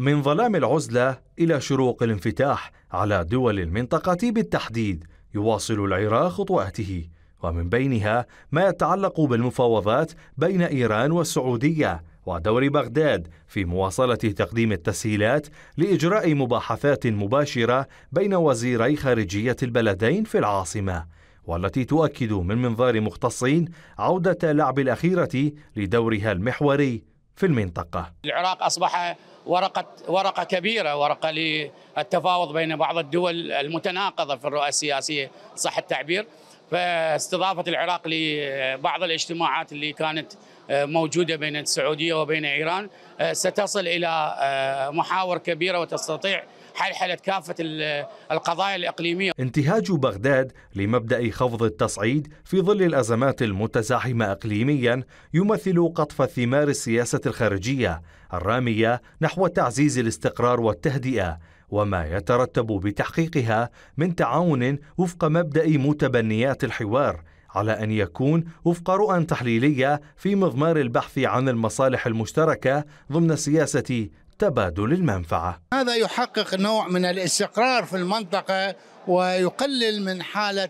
من ظلام العزلة إلى شروق الانفتاح على دول المنطقة بالتحديد يواصل العراق خطواته ومن بينها ما يتعلق بالمفاوضات بين إيران والسعودية ودور بغداد في مواصلة تقديم التسهيلات لإجراء مباحثات مباشرة بين وزيري خارجية البلدين في العاصمة والتي تؤكد من منظار مختصين عودة لعب الأخيرة لدورها المحوري في المنطقة العراق أصبح ورقة ورقة كبيرة ورقة للتفاوض بين بعض الدول المتناقضة في الرؤى السياسية صح التعبير فاستضافة العراق لبعض الاجتماعات اللي كانت آه، موجودة بين السعودية وبين إيران آه، ستصل إلى آه، محاور كبيرة وتستطيع حلحلة كافة القضايا الإقليمية انتهاج بغداد لمبدأ خفض التصعيد في ظل الأزمات المتزاحمة إقليميا يمثل قطف ثمار السياسة الخارجية الرامية نحو نحو تعزيز الاستقرار والتهدئه وما يترتب بتحقيقها من تعاون وفق مبدا متبنيات الحوار على ان يكون وفق رؤى تحليليه في مضمار البحث عن المصالح المشتركه ضمن سياسه تبادل المنفعه. هذا يحقق نوع من الاستقرار في المنطقه ويقلل من حاله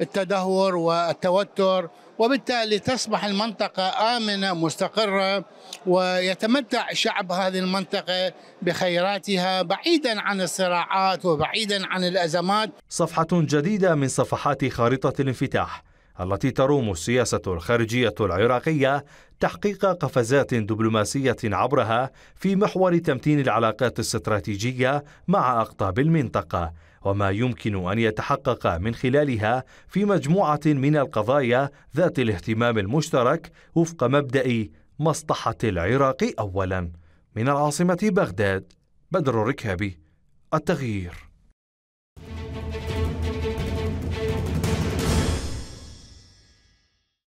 التدهور والتوتر وبالتالي تصبح المنطقة آمنة مستقرة ويتمتع شعب هذه المنطقة بخيراتها بعيدا عن الصراعات وبعيدا عن الأزمات صفحة جديدة من صفحات خارطة الانفتاح التي تروم السياسة الخارجية العراقية تحقيق قفزات دبلوماسية عبرها في محور تمتين العلاقات الاستراتيجية مع أقطاب المنطقة وما يمكن أن يتحقق من خلالها في مجموعة من القضايا ذات الاهتمام المشترك وفق مبدأ مصلحة العراق أولاً من العاصمة بغداد بدر الركابي التغيير